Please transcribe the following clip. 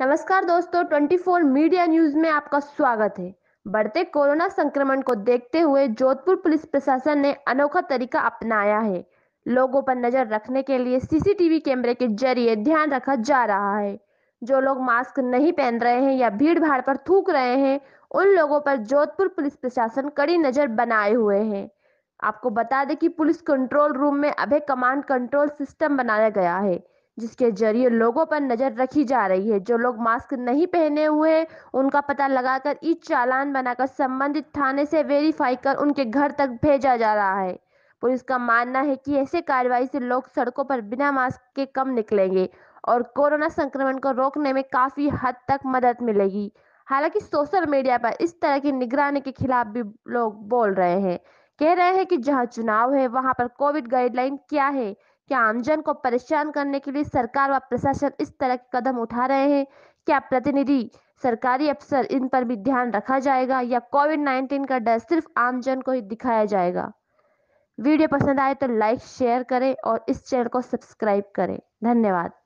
नमस्कार दोस्तों 24 media news में आपका स्वागत है बढ़ते कोरोना संक्रमण को देखते हुए जोधपुर पुलिस प्रशासन ने अनोखा तरीका अपनाया है लोगों पर नजर रखने के लिए सीसीटीवी कैमरे के जरिए ध्यान रखा जा रहा है जो लोग मास्क नहीं पहन रहे हैं या भीड़ भाड़ पर थूक रहे हैं उन लोगों पर जोधपुर पुलिस प्रशासन कड़ी नजर बनाए हुए है आपको बता दें कि पुलिस कंट्रोल रूम में अभय कमांड कंट्रोल सिस्टम बनाया गया है जिसके जरिए लोगों पर नजर रखी जा रही है जो लोग मास्क नहीं पहने हुए उनका पता लगाकर ई चालान बनाकर संबंधित थाने से वेरीफाई कर उनके घर तक भेजा जा रहा है पुलिस का मानना है कि ऐसे कार्रवाई से लोग सड़कों पर बिना मास्क के कम निकलेंगे और कोरोना संक्रमण को रोकने में काफी हद तक मदद मिलेगी हालांकि सोशल मीडिया पर इस तरह की निगरानी के खिलाफ भी लोग बोल रहे हैं कह रहे हैं कि जहां चुनाव है वहां पर कोविड गाइडलाइन क्या है क्या आमजन को परेशान करने के लिए सरकार व प्रशासन इस तरह के कदम उठा रहे हैं क्या प्रतिनिधि सरकारी अफसर इन पर भी ध्यान रखा जाएगा या कोविड नाइन्टीन का डर सिर्फ आमजन को ही दिखाया जाएगा वीडियो पसंद आए तो लाइक शेयर करें और इस चैनल को सब्सक्राइब करें धन्यवाद